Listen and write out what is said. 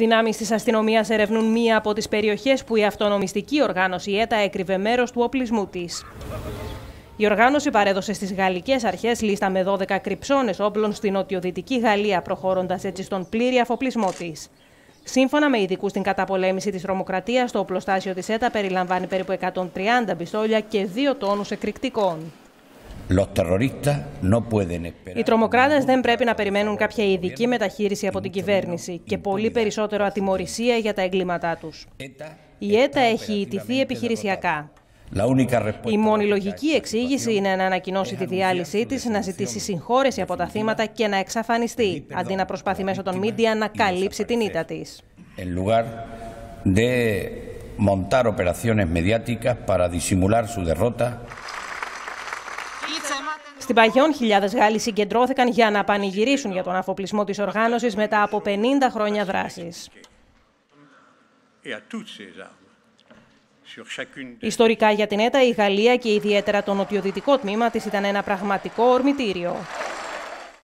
Δυνάμεις της αστυνομίας ερευνούν μία από τις περιοχές που η αυτονομιστική οργάνωση ΕΤΑ έκρυβε μέρος του οπλισμού της. Η οργάνωση παρέδωσε στις γαλλικές αρχές λίστα με 12 κρυψώνες όπλων στην νοτιοδυτική Γαλλία, προχώροντας έτσι στον πλήρη αφοπλισμό της. Σύμφωνα με ειδικούς στην καταπολέμηση της τρομοκρατίας, το οπλοστάσιο της ΕΤΑ περιλαμβάνει περίπου 130 πιστόλια και 2 τόνους εκρηκτικών. Οι τρομοκράτες δεν πρέπει να περιμένουν κάποια ειδική μεταχείριση από την κυβέρνηση και πολύ περισσότερο ατιμορρησία για τα εγκλήματά τους. Η ΕΤΑ έχει ιτηθεί επιχειρησιακά. Η μόνη λογική εξήγηση είναι να ανακοινώσει τη διάλυσή της, να ζητήσει συγχώρεση από τα θύματα και να εξαφανιστεί, αντί να προσπαθεί μέσω των μίντια να καλύψει την ήττα της. montar operaciones mediáticas para disimular su derrota στην Παγιόν, χιλιάδες Γάλλοι συγκεντρώθηκαν για να πανηγυρίσουν για τον αφοπλισμό της οργάνωσης μετά από 50 χρόνια δράσης. Ιστορικά για την ΕΤΑ, η Γαλλία και ιδιαίτερα το νοτιοδυτικό τμήμα της ήταν ένα πραγματικό ορμητήριο.